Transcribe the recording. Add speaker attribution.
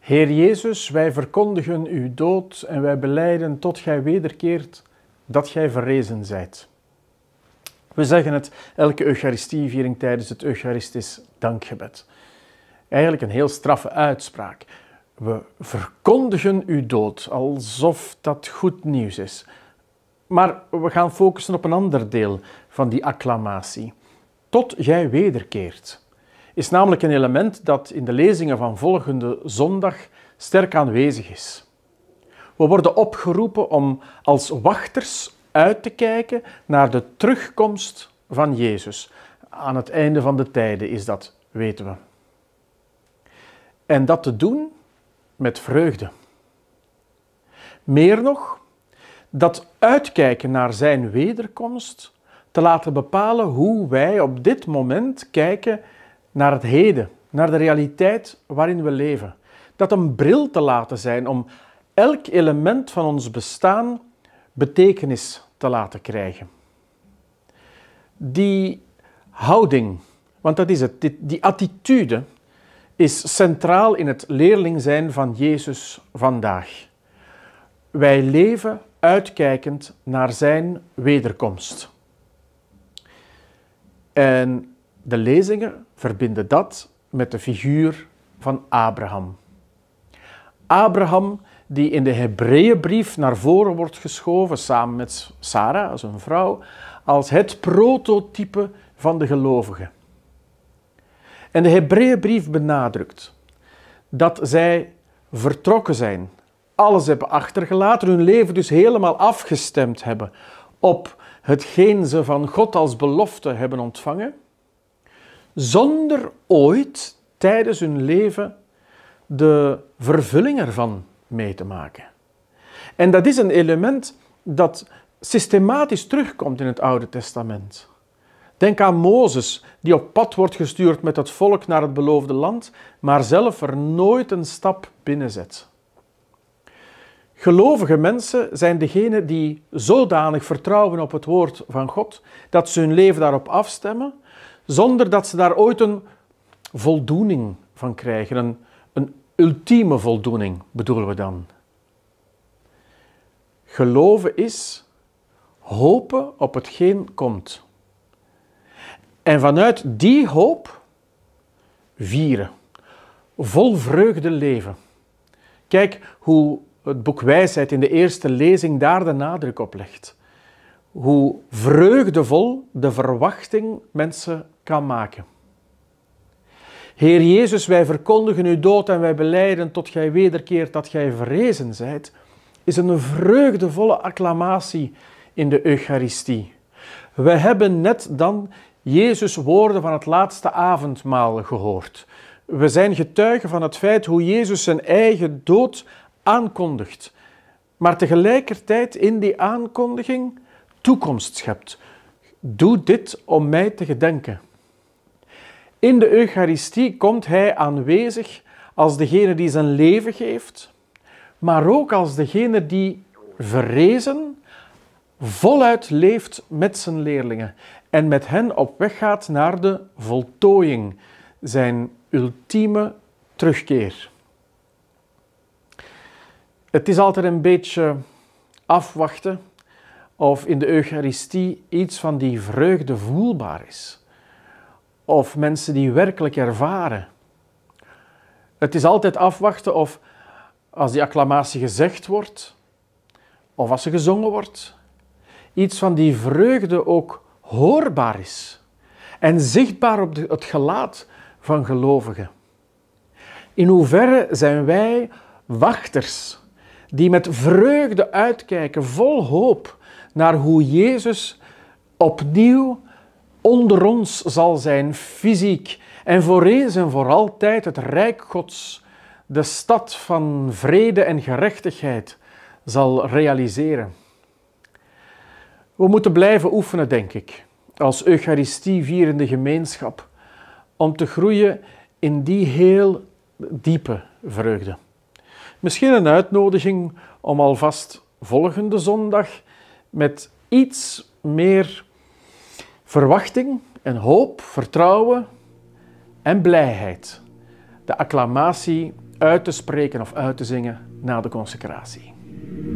Speaker 1: Heer Jezus, wij verkondigen uw dood en wij beleiden tot gij wederkeert dat gij verrezen zijt. We zeggen het elke Eucharistieviering tijdens het Eucharistisch dankgebed. Eigenlijk een heel straffe uitspraak. We verkondigen uw dood alsof dat goed nieuws is. Maar we gaan focussen op een ander deel van die acclamatie. Tot gij wederkeert is namelijk een element dat in de lezingen van volgende zondag sterk aanwezig is. We worden opgeroepen om als wachters uit te kijken naar de terugkomst van Jezus. Aan het einde van de tijden is dat, weten we. En dat te doen met vreugde. Meer nog, dat uitkijken naar zijn wederkomst te laten bepalen hoe wij op dit moment kijken naar het heden, naar de realiteit waarin we leven. Dat een bril te laten zijn om elk element van ons bestaan betekenis te laten krijgen. Die houding, want dat is het, die attitude is centraal in het leerling zijn van Jezus vandaag. Wij leven uitkijkend naar zijn wederkomst. En de lezingen verbinden dat met de figuur van Abraham. Abraham die in de Hebreeënbrief naar voren wordt geschoven samen met Sarah, als een vrouw, als het prototype van de gelovigen. En de Hebreeënbrief benadrukt dat zij vertrokken zijn, alles hebben achtergelaten, hun leven dus helemaal afgestemd hebben op hetgeen ze van God als belofte hebben ontvangen zonder ooit tijdens hun leven de vervulling ervan mee te maken. En dat is een element dat systematisch terugkomt in het Oude Testament. Denk aan Mozes, die op pad wordt gestuurd met het volk naar het beloofde land, maar zelf er nooit een stap binnenzet. Gelovige mensen zijn degenen die zodanig vertrouwen op het woord van God dat ze hun leven daarop afstemmen zonder dat ze daar ooit een voldoening van krijgen. Een, een ultieme voldoening bedoelen we dan. Geloven is hopen op hetgeen komt. En vanuit die hoop vieren. Vol vreugde leven. Kijk hoe het boek Wijsheid in de eerste lezing daar de nadruk op legt hoe vreugdevol de verwachting mensen kan maken. Heer Jezus, wij verkondigen uw dood en wij beleiden tot gij wederkeert dat gij verrezen zijt, is een vreugdevolle acclamatie in de Eucharistie. We hebben net dan Jezus' woorden van het laatste avondmaal gehoord. We zijn getuigen van het feit hoe Jezus zijn eigen dood aankondigt. Maar tegelijkertijd in die aankondiging toekomst schept. Doe dit om mij te gedenken. In de Eucharistie komt Hij aanwezig als degene die zijn leven geeft, maar ook als degene die verrezen voluit leeft met zijn leerlingen en met hen op weg gaat naar de voltooiing, zijn ultieme terugkeer. Het is altijd een beetje afwachten of in de Eucharistie iets van die vreugde voelbaar is. Of mensen die werkelijk ervaren. Het is altijd afwachten of als die acclamatie gezegd wordt, of als ze gezongen wordt, iets van die vreugde ook hoorbaar is en zichtbaar op het gelaat van gelovigen. In hoeverre zijn wij wachters die met vreugde uitkijken, vol hoop naar hoe Jezus opnieuw onder ons zal zijn, fysiek. En voor eens en voor altijd het Rijk Gods, de stad van vrede en gerechtigheid, zal realiseren. We moeten blijven oefenen, denk ik, als Eucharistie vierende gemeenschap, om te groeien in die heel diepe vreugde. Misschien een uitnodiging om alvast volgende zondag met iets meer verwachting en hoop, vertrouwen en blijheid de acclamatie uit te spreken of uit te zingen na de consecratie.